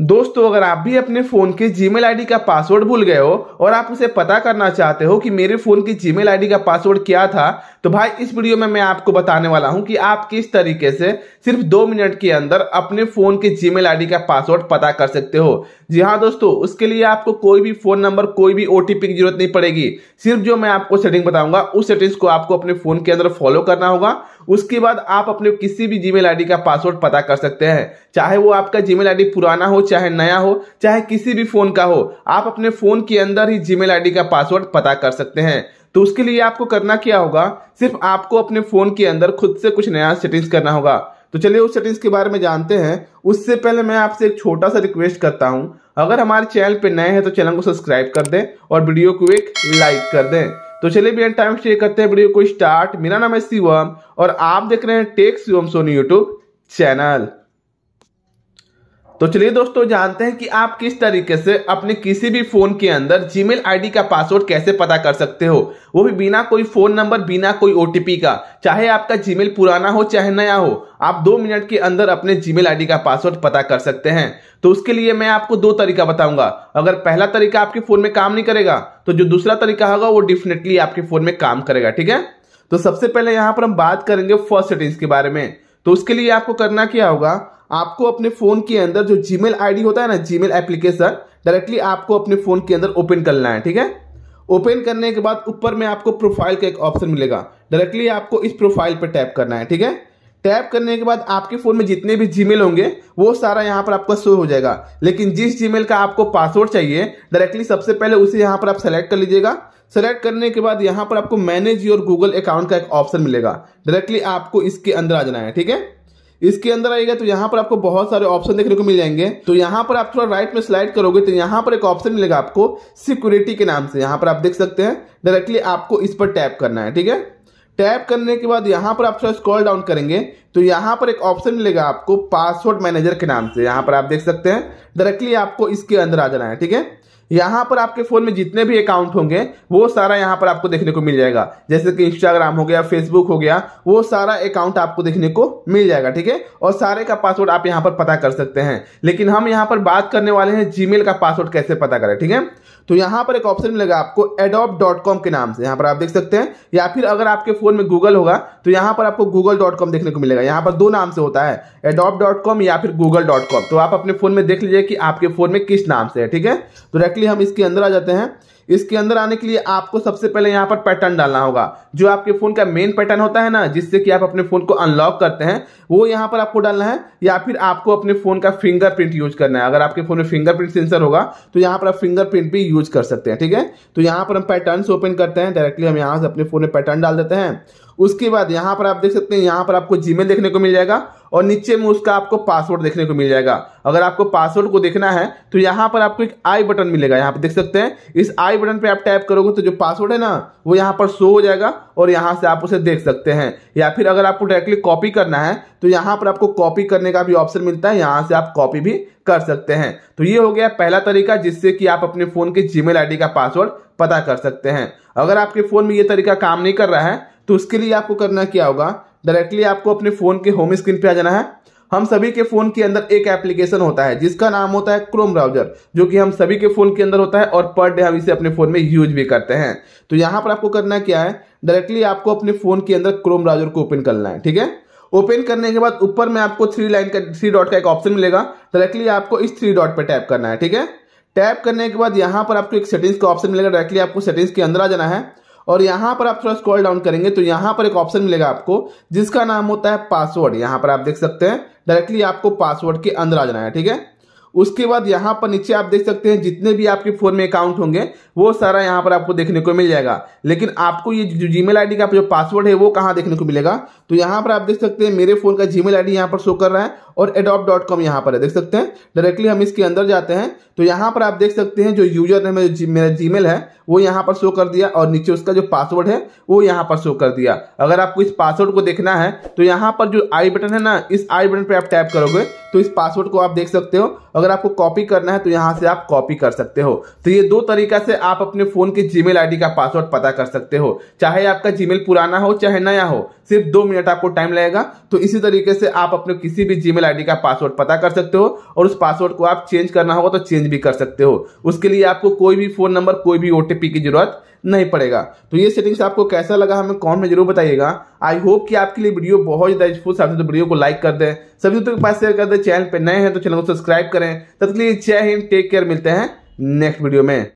दोस्तों अगर आप भी अपने फ़ोन के जीमेल आईडी का पासवर्ड भूल गए हो और आप उसे पता करना चाहते हो कि मेरे फ़ोन की जीमेल आईडी का पासवर्ड क्या था तो भाई इस वीडियो में मैं आपको बताने वाला हूं कि आप किस तरीके से सिर्फ दो मिनट के अंदर अपने फ़ोन के जीमेल आईडी का पासवर्ड पता कर सकते हो जी हाँ दोस्तों उसके लिए आपको कोई भी फ़ोन नंबर कोई भी ओ की जरूरत नहीं पड़ेगी सिर्फ जो मैं आपको सेटिंग बताऊंगा उस सेटिंग्स को आपको अपने फ़ोन के अंदर फॉलो करना होगा उसके बाद आप अपने किसी भी जीमेल आईडी का पासवर्ड पता कर सकते हैं चाहे वो आपका जीमेल आईडी पुराना हो चाहे नया हो चाहे किसी भी फोन का हो आप अपने फोन के अंदर ही जीमेल आईडी का पासवर्ड पता कर सकते हैं तो उसके लिए आपको करना क्या होगा सिर्फ आपको अपने फोन के अंदर खुद से कुछ नया सेटिंग्स करना होगा तो चलिए उस सेटिंग्स के बारे में जानते हैं उससे पहले मैं आपसे एक छोटा सा रिक्वेस्ट करता हूँ अगर हमारे चैनल पे नए हैं तो चैनल को सब्सक्राइब कर दें और वीडियो को एक लाइक कर दें तो चलिए बिना टाइम शेयर करते हैं वीडियो को स्टार्ट मेरा नाम है शिवम और आप देख रहे हैं tech Shivam Soni YouTube channel तो चलिए दोस्तों जानते हैं कि आप किस तरीके से अपने किसी भी फोन के अंदर जीमेल आईडी का पासवर्ड कैसे पता कर सकते हो वो भी बिना कोई फोन नंबर बिना कोई ओटीपी का चाहे आपका जीमेल पुराना हो चाहे नया हो आप दो मिनट के अंदर अपने जीमेल आईडी का पासवर्ड पता कर सकते हैं तो उसके लिए मैं आपको दो तरीका बताऊंगा अगर पहला तरीका आपके फोन में काम नहीं करेगा तो जो दूसरा तरीका होगा वो डेफिनेटली आपके फोन में काम करेगा ठीक है तो सबसे पहले यहां पर हम बात करेंगे फर्स्ट सेटिंग्स के बारे में तो उसके लिए आपको करना क्या होगा आपको अपने फोन के अंदर जो जीमेल आईडी होता है ना जीमेल एप्लीकेशन डायरेक्टली आपको अपने फोन के अंदर ओपन करना है ठीक है ओपन करने के बाद ऊपर में आपको प्रोफाइल का एक ऑप्शन मिलेगा डायरेक्टली आपको इस प्रोफाइल पर टैप करना है ठीक है टैप करने के बाद आपके फ़ोन में जितने भी जीमेल होंगे वो सारा यहाँ पर आपका शो हो जाएगा लेकिन जिस जीमेल का आपको पासवर्ड चाहिए डायरेक्टली सबसे पहले उसे यहाँ पर आप सेलेक्ट कर लीजिएगा सेलेक्ट करने के बाद यहाँ पर आपको मैनेज योर गूगल अकाउंट का एक ऑप्शन मिलेगा डायरेक्टली आपको इसके अंदर आ जाना है ठीक है इसके अंदर आएगा तो यहाँ पर आपको बहुत सारे ऑप्शन देखने को मिल जाएंगे तो यहाँ पर आप थोड़ा राइट में स्लाइड करोगे तो यहाँ पर एक ऑप्शन मिलेगा आपको सिक्योरिटी के नाम से यहाँ पर आप देख सकते हैं डायरेक्टली आपको इस पर टैप करना है ठीक है टैप करने के बाद यहाँ पर आप थोड़ा स्क्रॉल डाउन करेंगे तो यहाँ पर एक ऑप्शन मिलेगा आपको पासवर्ड मैनेजर के नाम से यहाँ पर आप देख सकते हैं डायरेक्टली आपको इसके अंदर आ जाना है ठीक है यहाँ पर आपके फ़ोन में जितने भी अकाउंट होंगे वो सारा यहाँ पर आपको देखने को मिल जाएगा जैसे कि इंस्टाग्राम हो गया फेसबुक हो गया वो सारा अकाउंट आपको देखने को मिल जाएगा ठीक है और सारे का पासवर्ड आप यहाँ पर पता कर सकते हैं लेकिन हम यहाँ पर बात करने वाले हैं जीमेल का पासवर्ड कैसे पता करें ठीक है तो यहाँ पर एक ऑप्शन मिलेगा आपको एडोप डॉट कॉम के नाम से यहाँ पर आप देख सकते हैं या फिर अगर आपके फ़ोन में गूगल होगा तो यहाँ पर आपको गूगल डॉट कॉम देखने को मिलेगा यहाँ पर दो नाम से होता है एडोप डॉट कॉम या फिर गूगल डॉट कॉम तो आप अपने फ़ोन में देख लीजिए कि आपके फ़ोन में किस नाम से है ठीक है तो डायरेक्टली हम इसके अंदर आ जाते हैं इसके अंदर आने के लिए आपको सबसे पहले यहाँ पर पैटर्न डालना होगा जो आपके फोन का मेन पैटर्न होता है ना जिससे कि आप अपने फोन को अनलॉक करते हैं वो यहाँ पर आपको डालना है या फिर आपको अपने फोन का फिंगरप्रिंट यूज करना है अगर आपके फोन में फिंगरप्रिंट सेंसर होगा तो यहाँ पर आप फिंगरप्रिंट भी यूज कर सकते हैं ठीक है तो यहाँ पर हम पैटर्न ओपन करते हैं डायरेक्टली हम यहाँ से अपने फ़ोन में पैटर्न डाल देते हैं उसके बाद यहाँ पर आप देख सकते हैं यहाँ पर आपको जीमेल देखने को मिल जाएगा और नीचे में उसका आपको पासवर्ड देखने को मिल जाएगा अगर आपको पासवर्ड को देखना है तो यहाँ पर आपको एक आई बटन मिलेगा यहाँ पर देख सकते हैं इस आई बटन पर आप टाइप करोगे तो जो पासवर्ड है ना वो यहाँ पर शो हो जाएगा और यहाँ से आप उसे देख सकते हैं या फिर अगर आपको डायरेक्टली कॉपी करना है तो यहाँ पर आपको कॉपी करने का भी ऑप्शन मिलता है यहाँ से आप कॉपी भी कर सकते हैं तो ये हो गया पहला तरीका जिससे कि आप अपने फ़ोन के जीमेल मेल का पासवर्ड पता कर सकते हैं अगर आपके फ़ोन में ये तरीका काम नहीं कर रहा है तो उसके लिए आपको करना क्या होगा डायरेक्टली आपको अपने फ़ोन के होम स्क्रीन पे आ जाना है हम सभी के फोन के अंदर एक एप्लीकेशन होता है जिसका नाम होता है क्रोम ब्राउजर जो कि हम सभी के फोन के अंदर होता है और पर डे हम इसे अपने फोन में यूज भी करते हैं तो यहां पर आपको करना क्या है डायरेक्टली आपको अपने फोन के अंदर क्रोम ब्राउजर को ओपन करना है ठीक है ओपन करने के बाद ऊपर में आपको थ्री लाइन का थ्री डॉट का एक ऑप्शन मिलेगा डायरेक्टली आपको इस थ्री डॉट पर टैप करना है ठीक है टैप करने के बाद यहाँ पर आपको एक सेटिंग्स का ऑप्शन मिलेगा डायरेक्टली आपको सेटिंग्स के अंदर आ जाना है और यहाँ पर आप थोड़ा स्क्रॉल डाउन करेंगे तो यहाँ पर एक ऑप्शन मिलेगा आपको जिसका नाम होता है पासवर्ड यहाँ पर आप देख सकते हैं डायरेक्टली आपको पासवर्ड के अंदर आ जाना है ठीक है उसके बाद यहाँ पर नीचे आप देख सकते हैं जितने भी आपके फोन में अकाउंट होंगे वो सारा यहाँ पर आपको देखने को मिल जाएगा लेकिन आपको ये जो जी मेल का जो पासवर्ड है वो कहाँ देखने को मिलेगा तो यहाँ पर आप देख सकते हैं मेरे फोन का जी मेल यहाँ पर शो कर रहा है और एडॉप्ट डॉट कॉम यहाँ पर है देख सकते हैं डायरेक्टली हम इसके अंदर जाते हैं तो यहाँ पर आप देख सकते हैं जो यूजर है मेरा जी है वो यहाँ पर शो कर दिया और नीचे उसका जो पासवर्ड है वो यहाँ पर शो कर दिया अगर आपको इस पासवर्ड को देखना है तो यहाँ पर जो आई बटन है ना इस आई बटन पर आप टैप करोगे तो इस पासवर्ड को आप देख सकते हो अगर आपको कॉपी करना है तो यहाँ से आप कॉपी कर सकते हो तो ये दो तरीका से आप अपने फोन के जीमेल मेल का पासवर्ड पता कर सकते हो चाहे आपका जी पुराना हो चाहे नया हो सिर्फ दो मिनट आपको टाइम लगेगा तो इसी तरीके से आप अपने किसी भी जीमेल ईमेल आईडी का पासवर्ड पता कर सकते हो और उस पासवर्ड को आप चेंज करना होगा तो चेंज भी कर सकते हो उसके लिए आपको कोई भी फोन नंबर कोई भी ओटीपी की जरूरत नहीं पड़ेगा तो ये सेटिंग्स आपको कैसा लगा हमें कॉमेंट में जरूर बताइएगा आई होप कि आपके लिए वीडियो बहुत ज्यादा यूजफुल साथ तो वीडियो को लाइक कर दें सभी दोस्तों के पास शेयर कर दें चैनल पर नए हैं तो चैनल को सब्सक्राइब करें तब तक लिए जय हिंद टेक केयर मिलते हैं नेक्स्ट वीडियो में